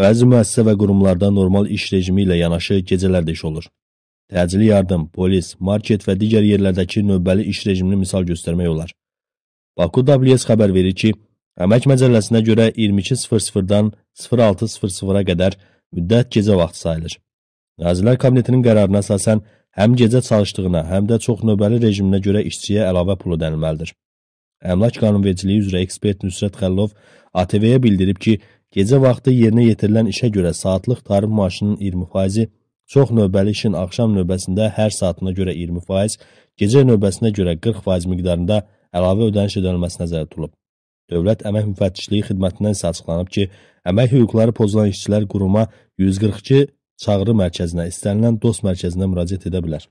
Bəzi müəssisə və qurumlarda normal iş rejimi ilə yanaşı gecələr də iş olur. Təcili yardım, polis, market və digər yerlərdəki növbəli iş rejimini misal göstərmək olar. Baku WS xəbər verir ki, Əmək məcəlləsinə görə 22.00-dan 06.00-a qədər müddət gecə vaxtı sayılır. Nazirlər Kabinetinin qərarına əsasən həm gecə çalışdığına, həm də çox növbəli rejiminə görə işçiyə əlavə pul ödənilməlidir. Əmlak qanunvericiliyi üzrə ekspert Nüsrət Xəllov ATV-yə bildirib ki, Gecə vaxtı yerinə yetirilən işə görə saatlıq tarif maaşının 20%-i, çox növbəli işin axşam növbəsində hər saatına görə 20%, gecə növbəsinə görə 40% miqdarında əlavə ödəniş edilməsi nəzərdə tutulub. Dövlət Əmək Müfəttişliyi xidmətindən isə açıqlanıb ki, əmək hüquqları pozulan işçilər quruma 142 çağrı mərkəzinə, istənilən dost mərkəzinə müraciət edə bilər.